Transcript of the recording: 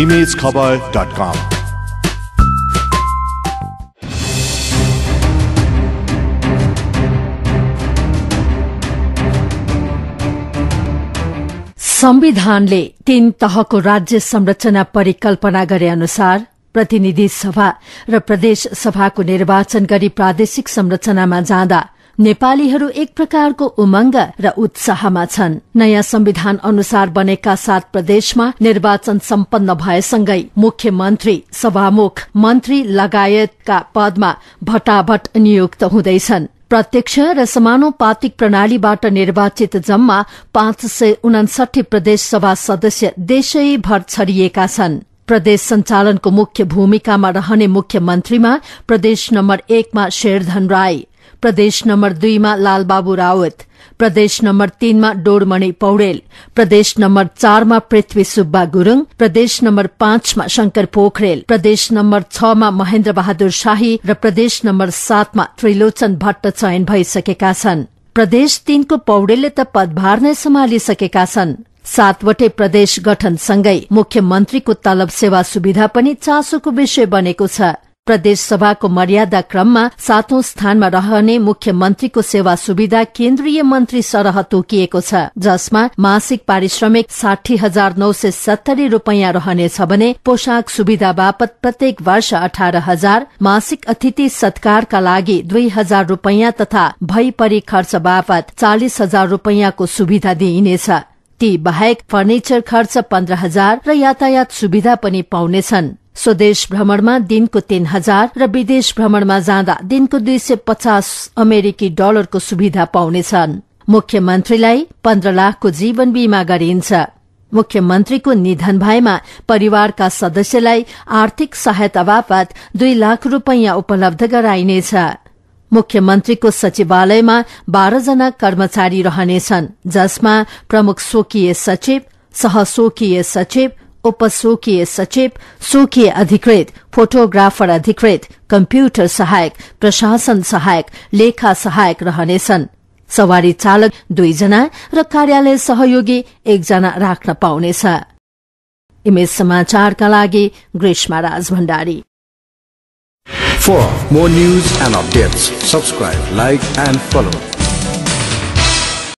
imagekhabar.com संविधानले तीन तहको राज्य संरचना परिकल्पना गरे अनुसार प्रतिनिधि सभा र प्रदेश सभाको निर्वाचन गरी प्रादेशिक संरचनामा जाँदा नेपालीहरू एक प्रकारको उमंग र उत्साहमा छन् नयाँ संविधान अनुसार बनेका सात प्रदेशमा निर्वाचन सम्पन्न भएसँगै मुख्यमन्त्री सभामुख मन्त्री लगायतका पदमा भटाभट नियुक्त हुँदैछन् प्रत्यक्ष र समानुपातिक प्रणालीबाट निर्वाचित जम्मा पाँच सय उनासठी प्रदेश सभा सदस्य देशैभर छरिएका छन् प्रदेश सञ्चालनको मुख्य भूमिकामा रहने मुख्यमन्त्रीमा प्रदेश नम्बर एकमा शेरधन राई प्रदेश नम्बर दुईमा लालबाबु रावत प्रदेश नम्बर तीनमा डोरमणि पौडेल प्रदेश नम्बर चारमा पृथ्वी सुब्बा गुरूङ प्रदेश नम्बर पाँचमा शंकर पोखरेल प्रदेश नम्बर छमा महेन्द्र बहादुर शाही र प्रदेश नम्बर सातमा त्रिलोचन भट्ट चयन भइसकेका छन् प्रदेश तीनको पौडेलले त पदभार नै सम्हालिसकेका छन् सातवटै प्रदेश गठनसँगै मुख्यमन्त्रीको तलब सेवा सुविधा पनि चासोको विषय बनेको छ प्रदेशसभाको मर्यादा क्रममा सातौं स्थानमा रहने मुख्यमन्त्रीको सेवा सुविधा केन्द्रीय मन्त्री सरह तोकिएको छ जसमा मासिक पारिश्रमिक साठी हजार नौ सय सत्तरी रूपियाँ रहनेछ भने पोसाक सुविधा बापत प्रत्येक वर्ष अठार हजार मासिक अतिथि सत्कारका लागि दुई हजार रूपियाँ तथा भइपरि खर्च बापत चालिस हजार रूपियाँको सुविधा दिइनेछ ती बाहेक फर्निचर खर्च पन्ध्र हजार र यातायात सुविधा पनि पाउनेछन् स्वदेश भ्रमणमा दिनको तीन हजार र विदेश भ्रमणमा जाँदा दिनको दुई सय पचास अमेरिकी डलरको सुविधा पाउनेछन् मुख्यमन्त्रीलाई पन्ध्र लाखको जीवन बीमा गरिन्छ मुख्यमन्त्रीको निधन भएमा परिवारका सदस्यलाई आर्थिक सहायता बापत दुई लाख रूपयाँ उपलब्ध गराइनेछ मुख्यमन्त्रीको सचिवालयमा बाह्रजना कर्मचारी रहनेछन् जसमा प्रमुख स्वकीय सचिव सहस्वकीय सचिव उपस्वकीय सचिव स्वकीय अधिकृत फोटोग्राफर अधिकृत कम्प्युटर सहायक प्रशासन सहायक लेखा सहायक रहनेछन् सवारी चालक दुईजना र कार्यालय सहयोगी एकजना राख्न पाउनेछ For more news and updates, subscribe, like and follow.